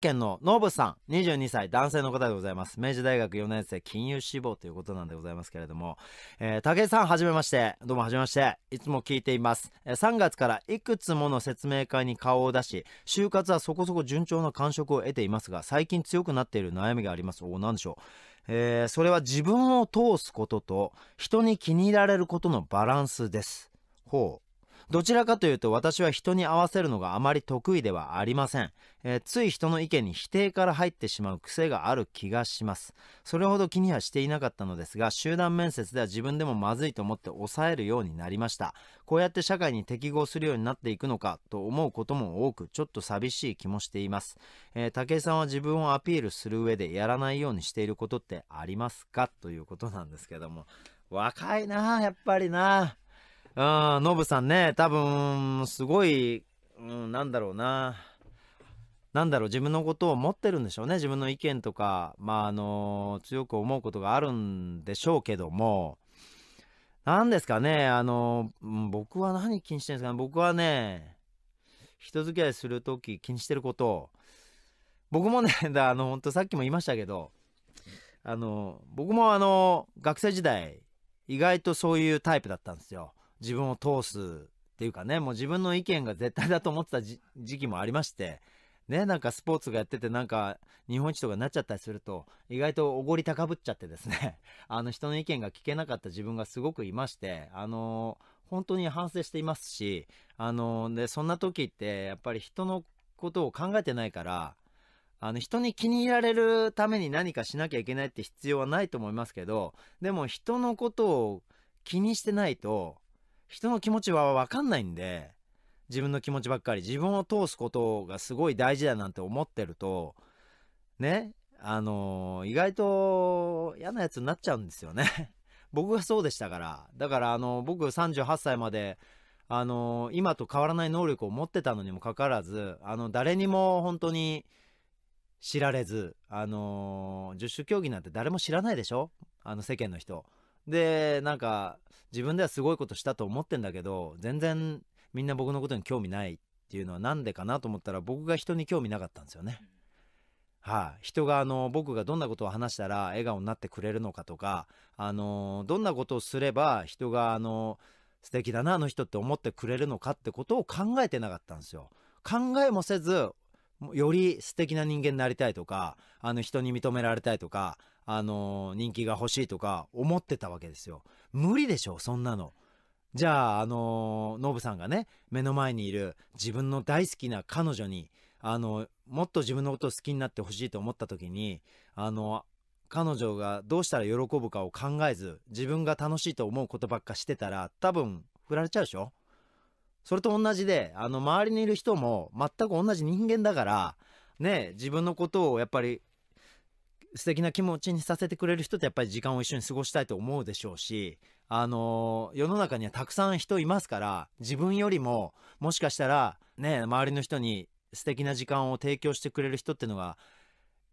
県のノブさん、22歳、男性の方でございます。明治大学4年生、金融志望ということなんでございますけれども、えー、武井さん、はじめまして。どうも、はじめまして。いつも聞いています。えー、3月からいくつもの説明会に顔を出し、就活はそこそこ順調な感触を得ていますが、最近強くなっている悩みがあります。お、お何でしょう。えー、それは自分を通すことと、人に気に入られることのバランスです。ほう。どちらかというと私は人に合わせるのがあまり得意ではありません、えー、つい人の意見に否定から入ってしまう癖がある気がしますそれほど気にはしていなかったのですが集団面接では自分でもまずいと思って抑えるようになりましたこうやって社会に適合するようになっていくのかと思うことも多くちょっと寂しい気もしています、えー、武井さんは自分をアピールする上でやらないようにしていることってありますかということなんですけども若いなやっぱりなうん、ノブさんね、多分、すごい、うん、なんだろうな。なんだろう、自分のことを持ってるんでしょうね。自分の意見とか、まあ、あの、強く思うことがあるんでしょうけども、何ですかね、あの、僕は何気にしてるんですかね。僕はね、人付き合いする時気にしてること、僕もね、だあの、本当さっきも言いましたけど、あの、僕もあの、学生時代、意外とそういうタイプだったんですよ。自分を通すっていうかね、もう自分の意見が絶対だと思ってた時期もありまして、ね、なんかスポーツがやっててなんか日本一とかになっちゃったりすると意外とおごり高ぶっちゃってですね あの人の意見が聞けなかった自分がすごくいまして、あのー、本当に反省していますし、あのー、で、そんな時ってやっぱり人のことを考えてないから、あの人に気に入られるために何かしなきゃいけないって必要はないと思いますけど、でも人のことを気にしてないと、人の気持ちはわかんないんで、自分の気持ちばっかり、自分を通すことがすごい大事だなんて思ってると、ね、あのー、意外と嫌なやつになっちゃうんですよね。僕がそうでしたから。だから、あのー、僕38歳まで、あのー、今と変わらない能力を持ってたのにもかかわらず、あの、誰にも本当に知られず、あの十種競技なんて誰も知らないでしょあの世間の人。で、なんか、自分ではすごいことしたと思ってんだけど、全然みんな僕のことに興味ないっていうのは何でかなと思ったら、僕が人に興味なかったんですよね。はい、あ、人があの僕がどんなことを話したら笑顔になってくれるのかとか、あのどんなことをすれば人があの素敵だなあの人って思ってくれるのかってことを考えてなかったんですよ。考えもせずより素敵な人間になりたいとかあの人に認められたいとかあの、人気が欲しいとか思ってたわけですよ。無理でしょ、そんなの。じゃあ、あの、ノブさんがね、目の前にいる自分の大好きな彼女に、あの、もっと自分のことを好きになってほしいと思った時に、あの、彼女がどうしたら喜ぶかを考えず、自分が楽しいと思うことばっかしてたら、多分、振られちゃうでしょそれと同じで、あの、周りにいる人も全く同じ人間だから、ね、自分のことをやっぱり素敵な気持ちにさせてくれる人ってやっぱり時間を一緒に過ごしたいと思うでしょうし、あの世の中にはたくさん人いますから、自分よりも、もしかしたら、ね、周りの人に素敵な時間を提供してくれる人っていうのが、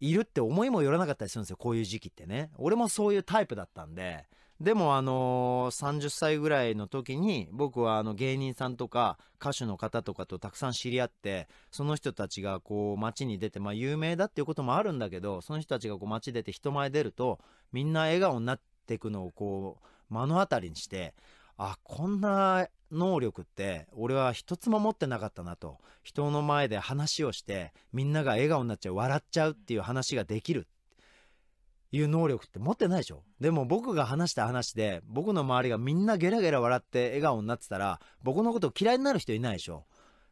いるって思いもよらなかったりするんですよ、こういう時期ってね。俺もそういうタイプだったんで、でもあのー、30歳ぐらいの時に僕はあの芸人さんとか歌手の方とかとたくさん知り合ってその人たちがこう街に出てまあ有名だっていうこともあるんだけどその人たちがこう街出て人前出るとみんな笑顔になっていくのをこう目の当たりにしてあこんな能力って俺は一つも持ってなかったなと人の前で話をしてみんなが笑顔になっちゃう笑っちゃうっていう話ができるいう能力って持ってないでしょでも僕が話した話で僕の周りがみんなゲラゲラ笑って笑顔になってたら僕のこと嫌いになる人いないでしょ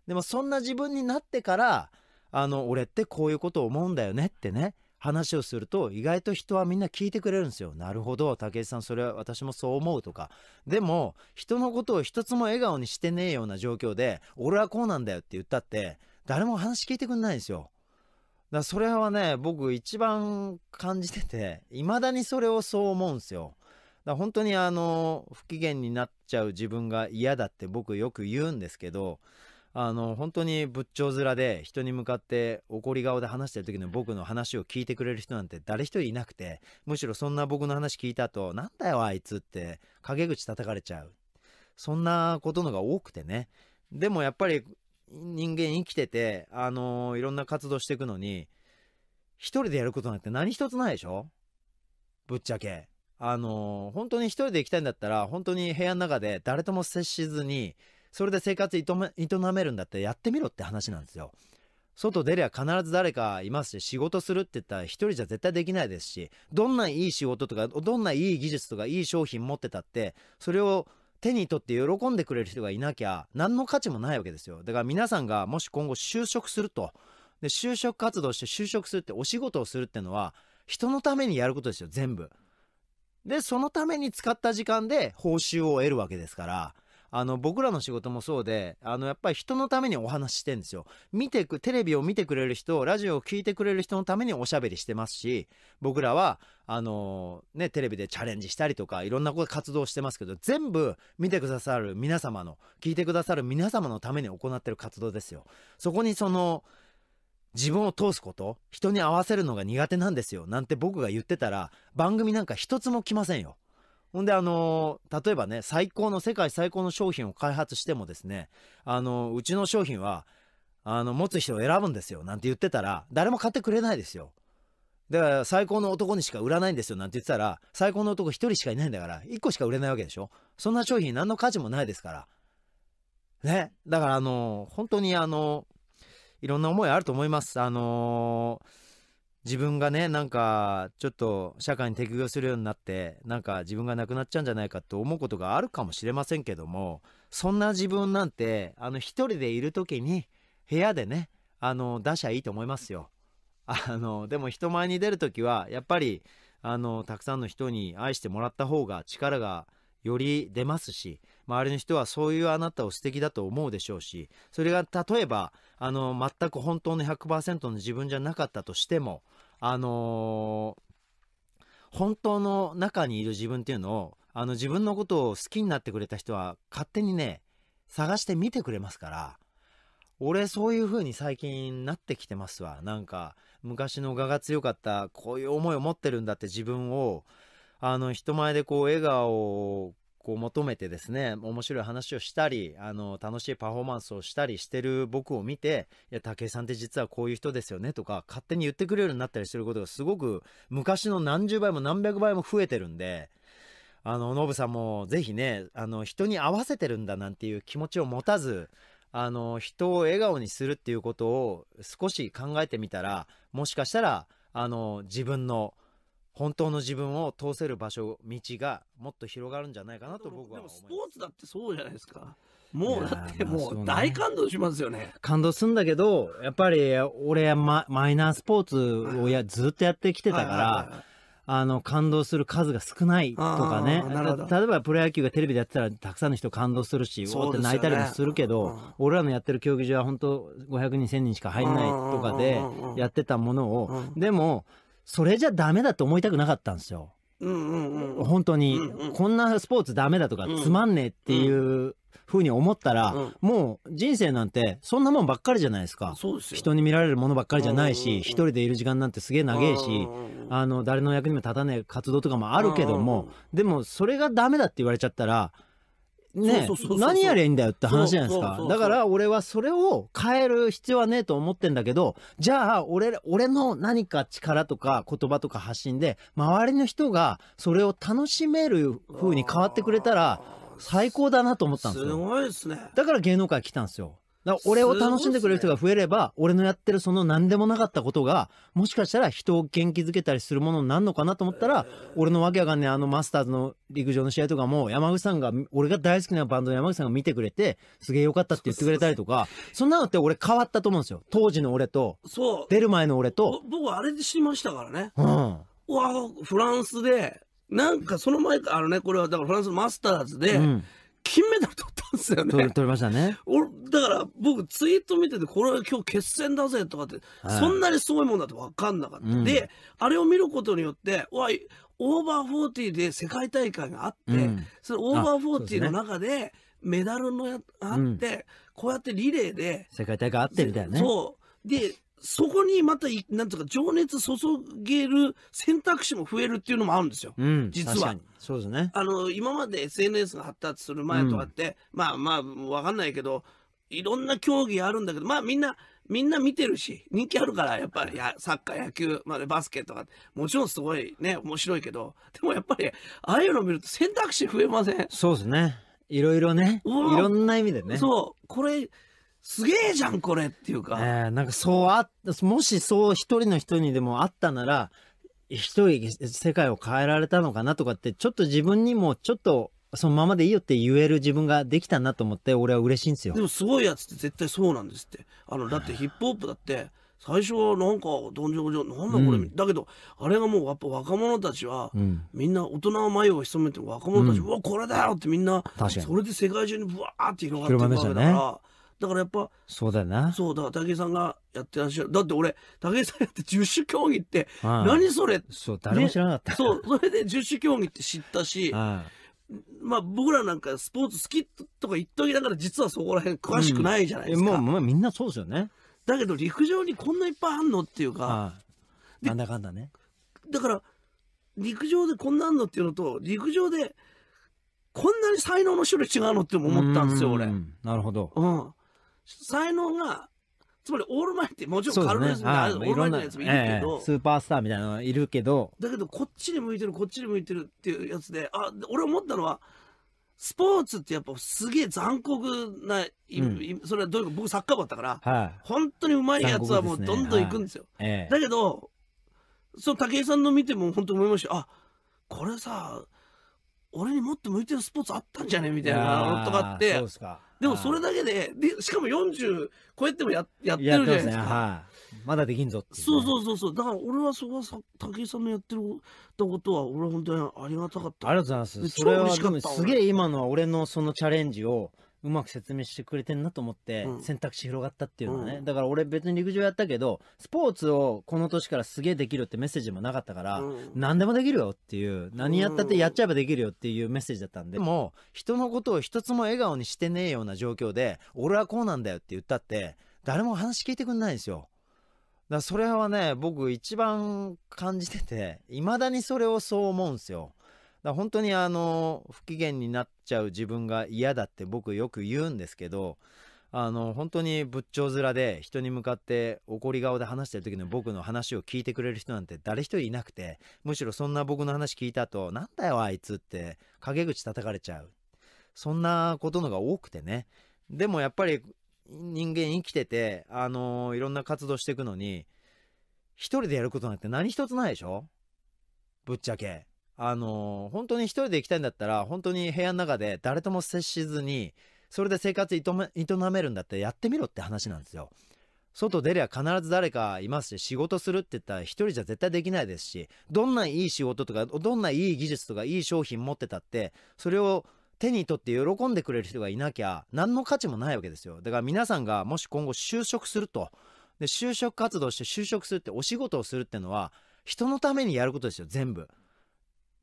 でもそんな自分になってからあの俺ってこういうこと思うんだよねってね話をすると意外と人はみんな聞いてくれるんですよ。なるほど武井さんそれは私もそう思うとかでも人のことを一つも笑顔にしてねえような状況で俺はこうなんだよって言ったって誰も話聞いてくんないんですよ。だそれはね、僕一番感じてて、未だにそれをそう思うんですよ。だ本当にあの、不機嫌になっちゃう自分が嫌だって僕よく言うんですけど、あの、本当に仏頂面で人に向かって怒り顔で話してる時の僕の話を聞いてくれる人なんて誰一人いなくて、むしろそんな僕の話聞いた後、なんだよあいつって陰口叩かれちゃう。そんなことのが多くてね。でもやっぱり人間生きてて、あのー、いろんな活動していくのに、一人でやることなんて何一つないでしょぶっちゃけ。あのー、本当に一人で行きたいんだったら、本当に部屋の中で誰とも接しずに、それで生活営めるんだってやってみろって話なんですよ。外出りゃ必ず誰かいますし、仕事するって言ったら一人じゃ絶対できないですし、どんないい仕事とか、どんないい技術とかいい商品持ってたって、それを手に取って喜んでくれる人がいなきゃ何の価値もないわけですよだから皆さんがもし今後就職するとで就職活動して就職するってお仕事をするってのは人のためにやることですよ全部でそのために使った時間で報酬を得るわけですからあの僕らの仕事もそうであのやっぱり人のためにお話してんですよ見てくテレビを見てくれる人ラジオを聴いてくれる人のためにおしゃべりしてますし僕らはあのねテレビでチャレンジしたりとかいろんなこと活動してますけど全部見てくださる皆様の聞いてくださる皆様のために行ってる活動ですよそこにその自分を通すこと人に合わせるのが苦手なんですよなんて僕が言ってたら番組なんか一つも来ませんよほんで、あのー、例えばね、最高の、世界最高の商品を開発してもですね、あのー、うちの商品は、あの、持つ人を選ぶんですよ、なんて言ってたら、誰も買ってくれないですよ。だから、最高の男にしか売らないんですよ、なんて言ってたら、最高の男一人しかいないんだから、一個しか売れないわけでしょそんな商品何の価値もないですから。ね。だから、あのー、本当にあの、いろんな思いあると思います。あのー自分がね、なんか、ちょっと社会に適応するようになって、なんか自分がなくなっちゃうんじゃないかと思うことがあるかもしれませんけども、そんな自分なんて、あの、一人でいる時に、部屋でね、あの、出しゃいいと思いますよ。あの、でも人前に出る時は、やっぱり、あの、たくさんの人に愛してもらった方が力がより出ますし、周りの人はそういうあなたを素敵だと思うでしょうし、それが例えば、あの、全く本当の100%の自分じゃなかったとしても、あのー、本当の中にいる自分っていうのを、あの、自分のことを好きになってくれた人は勝手にね、探して見てくれますから、俺そういう風に最近なってきてますわ。なんか、昔の我が強かった、こういう思いを持ってるんだって自分を、あの、人前でこう、笑顔をこう求めてですね、面白い話をしたり、あの、楽しいパフォーマンスをしたりしてる僕を見て、いや、武井さんって実はこういう人ですよねとか、勝手に言ってくれるようになったりすることがすごく昔の何十倍も何百倍も増えてるんで、あの、ノブさんもぜひね、あの、人に合わせてるんだなんていう気持ちを持たず、あの、人を笑顔にするっていうことを少し考えてみたら、もしかしたら、あの、自分の本当の自分を通せる場所、道がもっと広がるんじゃないかなと僕は思います。でもスポーツだってそうじゃないですか。もうだってもう大感動しますよね。ね感動するんだけど、やっぱり俺ママイナースポーツをやずっとやってきてたから、あの、感動する数が少ないとかね。例えばプロ野球がテレビでやってたらたくさんの人感動するし、おって泣いたりもするけど、うん、俺らのやってる競技場は本当500人、1000人しか入んないとかでやってたものを、うん、でも、それじゃダメだって思いたくなかったんですよ。本当に、こんなスポーツダメだとか、つまんねえっていうふうに思ったら、もう人生なんてそんなもんばっかりじゃないですか人に見られるものばっかりじゃないし、一人でいる時間なんてすげえ長えし、あの誰の役にも立たねえ活動とかもあるけども、でもそれがダメだって言われちゃったらね、何やりゃいいんだよって話じゃないですか。だから俺はそれを変える必要はねえと思ってんだけど、じゃあ俺、俺の何か力とか言葉とか発信で、周りの人がそれを楽しめる風に変わってくれたら、最高だなと思ったんですよ。すごいですね。だから芸能界来たんですよ。だ俺を楽しんでくれる人が増えれば、ね、俺のやってるその何でもなかったことが、もしかしたら人を元気づけたりするものになるのかなと思ったら、えー、俺のわけわかんないあのマスターズの陸上の試合とかも、山口さんが、俺が大好きなバンドの山口さんが見てくれて、すげえよかったって言ってくれたりとか、そんなのって俺変わったと思うんですよ。当時の俺と、そう。出る前の俺と。僕あれで知りましたからね。うん。うわ、フランスで、なんかその前、あのね、これはだからフランスのマスターズで、うん金メダル取っですよね。取れましたね。俺、だから僕ツイート見てて、これは今日決戦だぜとかって、はい、そんなにすごいもんだと分かんなかった。うん、で、あれを見ることによって、わい、オーバーフォーティーで世界大会があって、うん、そのオーバーフォーティーの中で、メダルのや、あって、うん、こうやってリレーで。世界大会あってみたいなね。そう。で、そこにまた、なんとか情熱注げる選択肢も増えるっていうのもあるんですよ。うん、実は。そうですね。あの、今まで SNS が発達する前とかって、うん、まあまあ、わかんないけど、いろんな競技あるんだけど、まあみんな、みんな見てるし、人気あるから、やっぱりや、サッカー、野球、まあ、バスケとか、もちろんすごいね、面白いけど、でもやっぱり、ああいうの見ると選択肢増えませんそうですね。いろいろね。いろんな意味でね。そう。これ、すげえじゃんこれっていうか、えー、なんかそうあもしそう一人の人にでもあったなら一人世界を変えられたのかなとかってちょっと自分にもちょっとそのままでいいよって言える自分ができたなと思って俺は嬉しいんですよでもすごいやつって絶対そうなんですってあのだってヒップホップだって最初はなんかどんじょうじょなんだこれ、うん、だけどあれがもうやっぱ若者たちは、みんな大人は眉を潜めて若者たち、うん、うわこれだよってみんなそれで世界中にぶわーって広がってくわけだから。だからやっぱそうだよなそうだ武井さんがやってらっしゃるだって俺武井さんやって十種競技って何それそう誰も知らなかった、ね、そうそれで十種競技って知ったしああまあ僕らなんかスポーツ好きとか言っときながら実はそこら辺詳しくないじゃないですか、うん、もう、まあ、みんなそうですよねだけど陸上にこんないっぱいあんのっていうかなんだかんだねだから陸上でこんなんのっていうのと陸上でこんなに才能の種類違うのって思ったんですよ俺なるほど、うん、才能が、つまりオールマイティ、もちろんカルロスいね、オールマイティのやつもいるけど、ええ、スーパースターみたいなのいるけど、だけどこっちに向いてる、こっちに向いてるっていうやつで、あ、俺思ったのは、スポーツってやっぱすげえ残酷な、うん、それはどういうか、僕サッカー部だったから、はい、本当にうまいやつはもうどんどんいくんですよ。すねはいえ、だけど、その武井さんの見ても本当思いました。あ、これさ、俺にもっと向いてるスポーツあったんじゃねみたいなのとかって。そうですか。でもそれだけで、でしかも40超えてもややってるじゃないですか。すねはい、まだできんぞって、ね、そうそうそうそう。だから俺はそこはさ武井さんのやってるたことは俺は本当にありがたかった。ありがとうございます。それはすげえ今のは俺のそのチャレンジをうまく説明してくれてんなと思って選択肢広がったっていうのはね、うん、だから俺別に陸上やったけどスポーツをこの年からすげえできるってメッセージもなかったから、うん、何でもできるよっていう何やったってやっちゃえばできるよっていうメッセージだったんで、うん、も人のことを一つも笑顔にしてねえような状況で俺はこうなんだよって言ったって誰も話聞いてくんないんですよ。だそれはね僕一番感じてていまだにそれをそう思うんですよ。だ本当にあの不機嫌になっちゃう自分が嫌だって僕よく言うんですけどあの本当に仏頂面で人に向かって怒り顔で話してる時の僕の話を聞いてくれる人なんて誰一人いなくてむしろそんな僕の話聞いた後なんだよあいつって陰口叩かれちゃうそんなことのが多くてねでもやっぱり人間生きててあのいろんな活動していくのに一人でやることなんて何一つないでしょぶっちゃけあのー、本当に一人で行きたいんだったら、本当に部屋の中で誰とも接しずに、それで生活営めるんだってやってみろって話なんですよ。外出りゃ必ず誰かいますし、仕事するって言ったら一人じゃ絶対できないですし、どんないい仕事とか、どんないい技術とかいい商品持ってたって、それを手に取って喜んでくれる人がいなきゃ、何の価値もないわけですよ。だから皆さんがもし今後就職すると、で就職活動して就職するってお仕事をするってのは、人のためにやることですよ、全部。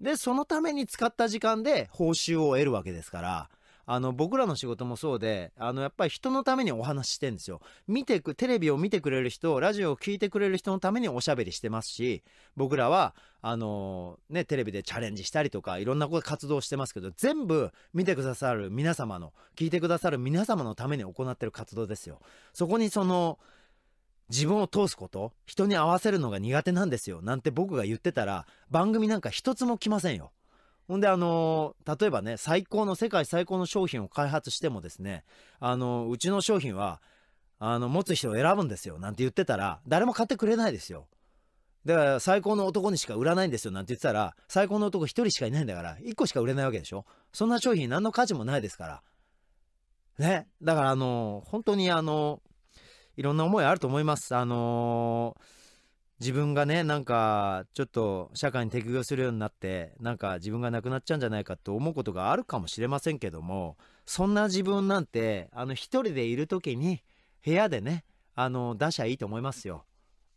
で、そのために使った時間で報酬を得るわけですから、あの、僕らの仕事もそうで、あの、やっぱり人のためにお話してんですよ。見てく、テレビを見てくれる人、ラジオを聴いてくれる人のためにおしゃべりしてますし、僕らは、あのね、テレビでチャレンジしたりとか、いろんなこと活動してますけど、全部見てくださる皆様の、聞いてくださる皆様のために行ってる活動ですよ。そこにその、自分を通すこと、人に合わせるのが苦手なんですよ、なんて僕が言ってたら、番組なんか一つも来ませんよ。ほんで、あのー、例えばね、最高の、世界最高の商品を開発してもですね、あのー、うちの商品は、あの、持つ人を選ぶんですよ、なんて言ってたら、誰も買ってくれないですよ。だから、最高の男にしか売らないんですよ、なんて言ってたら、最高の男一人しかいないんだから、一個しか売れないわけでしょ。そんな商品何の価値もないですから。ね。だから、あのー、本当にあのいろんな思いあると思います。あのー、自分がね、なんか、ちょっと社会に適合するようになって、なんか自分がなくなっちゃうんじゃないかと思うことがあるかもしれませんけども、そんな自分なんて、あの、一人でいる時に、部屋でね、あの、出しゃいいと思いますよ。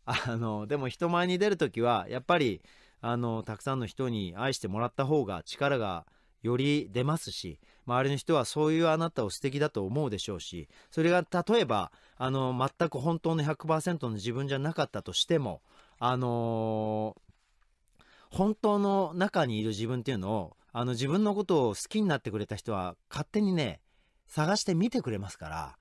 あの、でも人前に出るときは、やっぱり、あの、たくさんの人に愛してもらった方が力がより出ますし、周りの人はそういうあなたを素敵だと思うでしょうし、それが例えば、あの、全く本当の100%の自分じゃなかったとしても、あのー、本当の中にいる自分っていうのを、あの、自分のことを好きになってくれた人は勝手にね、探して見てくれますから、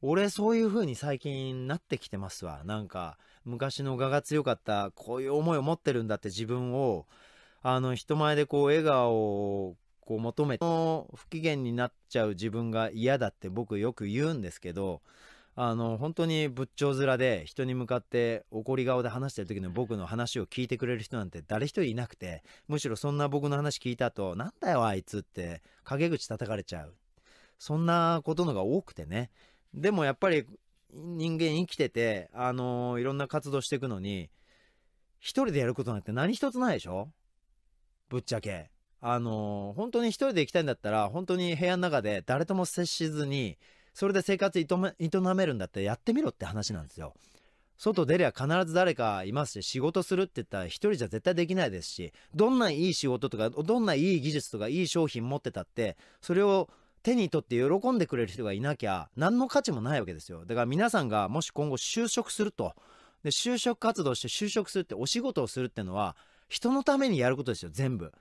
俺そういう風に最近なってきてますわ。なんか、昔の我が強かった、こういう思いを持ってるんだって自分を、あの、人前でこう、笑顔をこう求めて不機嫌になっちゃう自分が嫌だって僕よく言うんですけどあの本当に仏頂面で人に向かって怒り顔で話してる時の僕の話を聞いてくれる人なんて誰一人いなくてむしろそんな僕の話聞いた後なんだよあいつって陰口叩かれちゃうそんなことのが多くてねでもやっぱり人間生きててあのいろんな活動していくのに一人でやることなんて何一つないでしょぶっちゃけあのー、本当に一人で行きたいんだったら、本当に部屋の中で誰とも接しずに、それで生活営めるんだってやってみろって話なんですよ。外出りゃ必ず誰かいますし、仕事するって言ったら一人じゃ絶対できないですし、どんないい仕事とか、どんないい技術とかいい商品持ってたって、それを手に取って喜んでくれる人がいなきゃ、何の価値もないわけですよ。だから皆さんがもし今後就職すると、で就職活動して就職するってお仕事をするってのは、人のためにやることですよ、全部。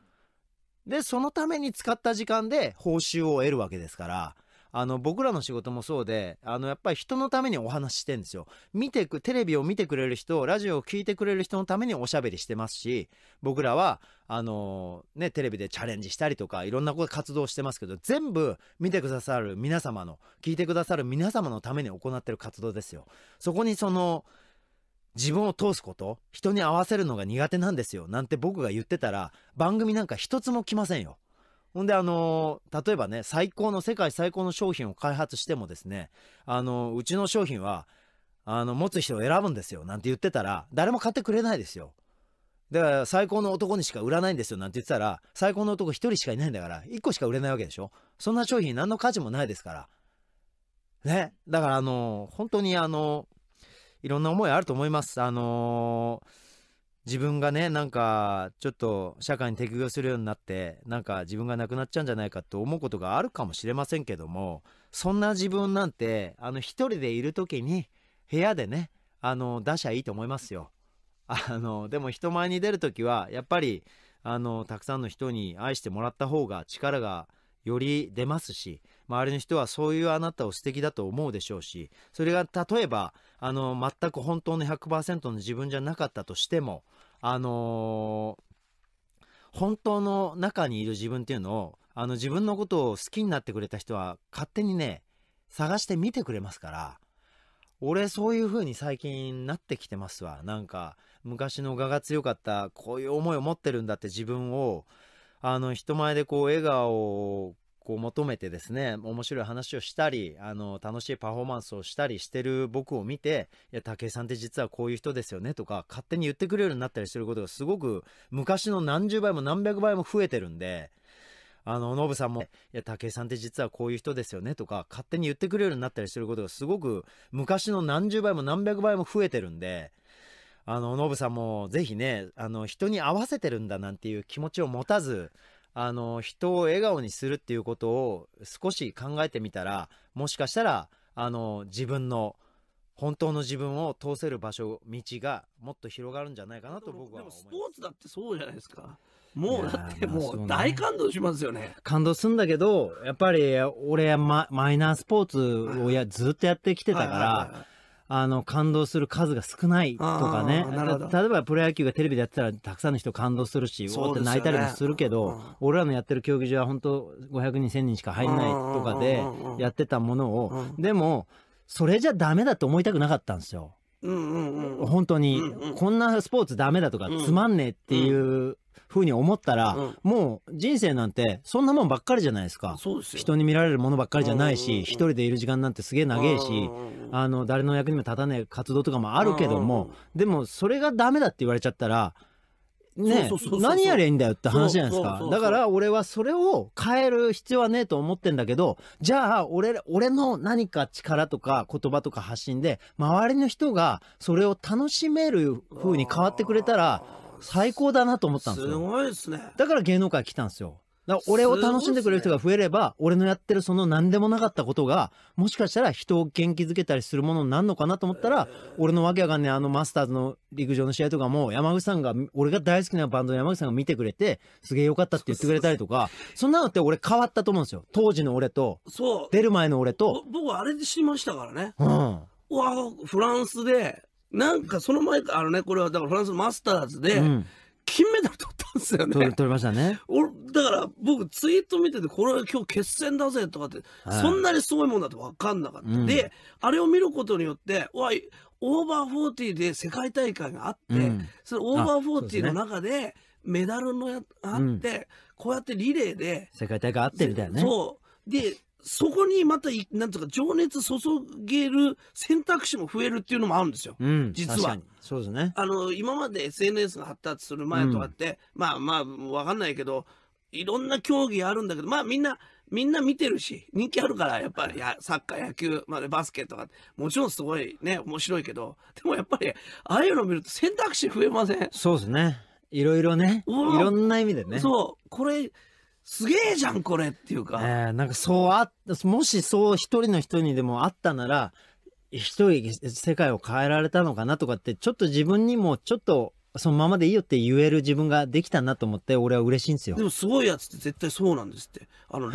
で、そのために使った時間で報酬を得るわけですから、あの、僕らの仕事もそうで、あの、やっぱり人のためにお話してんですよ。見てく、テレビを見てくれる人、ラジオを聴いてくれる人のためにおしゃべりしてますし、僕らは、あのね、テレビでチャレンジしたりとか、いろんなこと活動してますけど、全部見てくださる皆様の、聞いてくださる皆様のために行ってる活動ですよ。そこにその、自分を通すこと、人に合わせるのが苦手なんですよ、なんて僕が言ってたら、番組なんか一つも来ませんよ。ほんで、あのー、例えばね、最高の、世界最高の商品を開発してもですね、あのー、うちの商品は、あの、持つ人を選ぶんですよ、なんて言ってたら、誰も買ってくれないですよ。だから、最高の男にしか売らないんですよ、なんて言ってたら、最高の男一人しかいないんだから、一個しか売れないわけでしょ。そんな商品何の価値もないですから。ね。だから、あのー、本当にあのいろんな思いあると思います。あのー、自分がね、なんか、ちょっと社会に適合するようになって、なんか自分がなくなっちゃうんじゃないかと思うことがあるかもしれませんけども、そんな自分なんて、あの、一人でいる時に、部屋でね、あの、出しゃいいと思いますよ。あの、でも人前に出る時は、やっぱり、あの、たくさんの人に愛してもらった方が力がより出ますし、周りの人はそういうあなたを素敵だと思うでしょうし、それが例えば、あの、全く本当の100%の自分じゃなかったとしても、あのー、本当の中にいる自分っていうのを、あの、自分のことを好きになってくれた人は勝手にね、探して見てくれますから、俺そういう風に最近なってきてますわ。なんか、昔の我が強かった、こういう思いを持ってるんだって自分を、あの人前でこう笑顔をこう求めてですね面白い話をしたりあの楽しいパフォーマンスをしたりしてる僕を見て「いや武井さんって実はこういう人ですよね」とか勝手に言ってくれるようになったりすることがすごく昔の何十倍も何百倍も増えてるんで。あの、ノブさんも、いや、武井さんって実はこういう人ですよねとか、勝手に言ってくれるようになったりすることがすごく昔の何十倍も何百倍も増えてるんで、あのノブさんもぜひねあの人に合わせてるんだなんていう気持ちを持たずあの人を笑顔にするっていうことを少し考えてみたらもしかしたらあの自分の本当の自分を通せる場所道がもっと広がるんじゃないかなと僕は思いますスポーツだってそうじゃないですかもうだってもう大感動しますよね、ね、感動するんだけどやっぱり俺ママイナースポーツをやずっとやってきてたから、はいはいはいはいあの、感動する数が少ないとかね。例えばプロ野球がテレビでやってたらたくさんの人感動するし、うおって泣いたりもするけど、俺らのやってる競技場は本当500人、1000人しか入んないとかでやってたものを、でも、それじゃダメだと思いたくなかったんですよ。本当に、こんなスポーツダメだとか、つまんねえっていうふうに思ったら、うん、もう人生なんてそんなもんばっかりじゃないですか。す人に見られるものばっかりじゃないし、一人でいる時間なんてすげえ長えし、あの、誰の役にも立たねえ活動とかもあるけども、でもそれがダメだって言われちゃったら、ね、何やりゃいいんだよって話じゃないですか。だから俺はそれを変える必要はねえと思ってんだけど、じゃあ俺、俺の何か力とか言葉とか発信で、周りの人がそれを楽しめる風に変わってくれたら、最高だなと思ったんですよ。すごいですね。だから芸能界来たんですよ。だ俺を楽しんでくれる人が増えれば、ね、俺のやってるその何でもなかったことが、もしかしたら人を元気づけたりするものになるのかなと思ったら、えー、俺のわけわかんねあのマスターズの陸上の試合とかも、山口さんが、俺が大好きなバンドの山口さんが見てくれて、すげえよかったって言ってくれたりとか、そんなのって俺変わったと思うんですよ。当時の俺と、出る前の俺と。僕あれで知りましたからね。うん。わフランスでなんかその前あのねこれはだからフランスのマスターズで、金メダル取ったんですよね。取ましたね。だから僕ツイート見ててこれは今日決戦だぜとかって、そんなにすごいもんだって分かんなかった。うであれを見ることによってわいオーバーフォーティーで世界大会があって、うん、そのオーバーフォーティーの中でメダルのやあって、こうやってリレーで世界大会あってみたいなね。そうでそこにまた、なんとか情熱注げる選択肢も増えるっていうのもあるんですよ。うん、実は。そうですね。あの、今まで SNS が発達する前とかって、うん、まあまあ、わかんないけど、いろんな競技あるんだけど、まあみんな、みんな見てるし、人気あるから、やっぱりサッカー、野球、まあ、バスケとか、もちろんすごいね、面白いけど、でもやっぱり、ああいうの見ると選択肢増えませんそうですね。いろいろね。いろんな意味でね。そう。これ、すげえじゃん、これっていうか。えー、なんかそうあもしそう一人の人にでもあったなら、一人世界を変えられたのかなとかって、ちょっと自分にもちょっとそのままでいいよって言える自分ができたなと思って、俺は嬉しいんですよ。でもすごいやつって絶対そうなんですって。あの